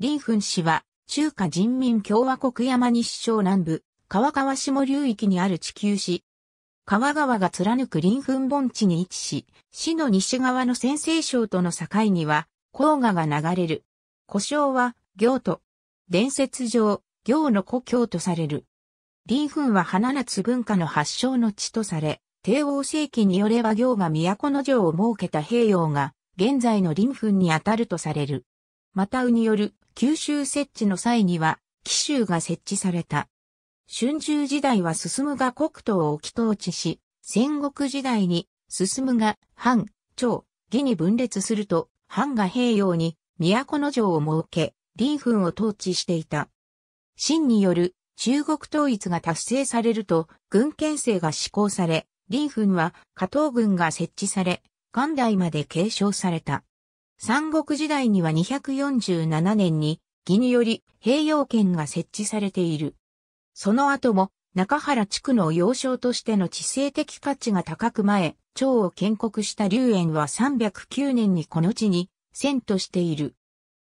林ン・氏は、中華人民共和国山西省南部、川川下流域にある地球市。川川が貫く林墳盆地に位置し、市の西側の先西省との境には、黄河が流れる。故障は、行と、伝説上、行の故郷とされる。林墳は花夏文化の発祥の地とされ、帝王世紀によれば行が都の城を設けた平洋が、現在の林墳にあたるとされる。またうによる九州設置の際には、紀州が設置された。春秋時代は進むが国土をき、統治し、戦国時代に進むが藩、長、義に分裂すると、藩が平洋に都の城を設け、林墳を統治していた。秦による中国統一が達成されると、軍憲制が施行され、林墳は加藤軍が設置され、元代まで継承された。三国時代には247年に、義により平洋圏が設置されている。その後も、中原地区の要衝としての地政的価値が高く前、長を建国した龍園は309年にこの地に、遷としている。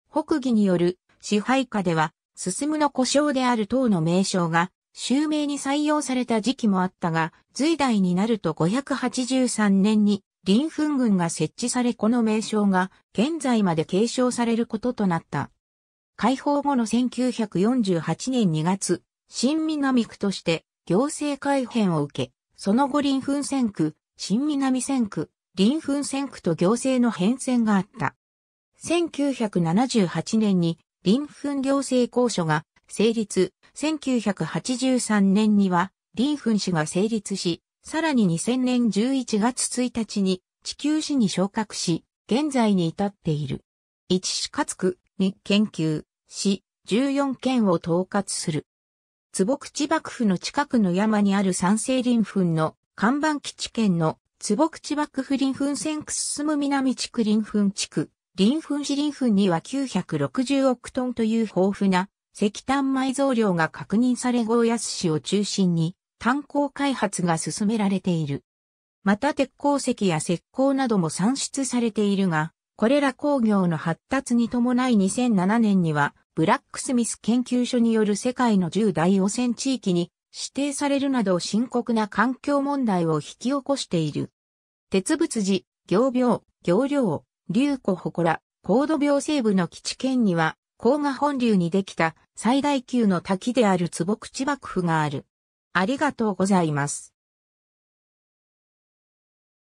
北義による支配下では、進むの故障である党の名称が、襲名に採用された時期もあったが、隋代になると583年に林墳群が設置されこの名称が現在まで継承されることとなった。解放後の1948年2月、新南区として行政改編を受け、その後林墳線区、新南線区、林墳線区と行政の変遷があった。1978年に林墳行政公渉が成立、1983年には林墳市が成立し、さらに2000年11月1日に地球史に昇格し、現在に至っている。一かつく、に研究し、14件を統括する。坪口幕府の近くの山にある三成林墳の看板基地圏の坪口幕府林墳線区進む南地区林墳地区、林墳市林墳には960億トンという豊富な石炭埋蔵量が確認されゴーヤス市を中心に炭鉱開発が進められている。また鉄鉱石や石膏なども産出されているが、これら工業の発達に伴い2007年には、ブラックスミス研究所による世界の10大汚染地域に指定されるなど深刻な環境問題を引き起こしている。鉄物寺、行病、行量、流湖祠、高度病西部の基地圏には、甲賀本流にできた最大級の滝である坪口幕府がある。ありがとうございます。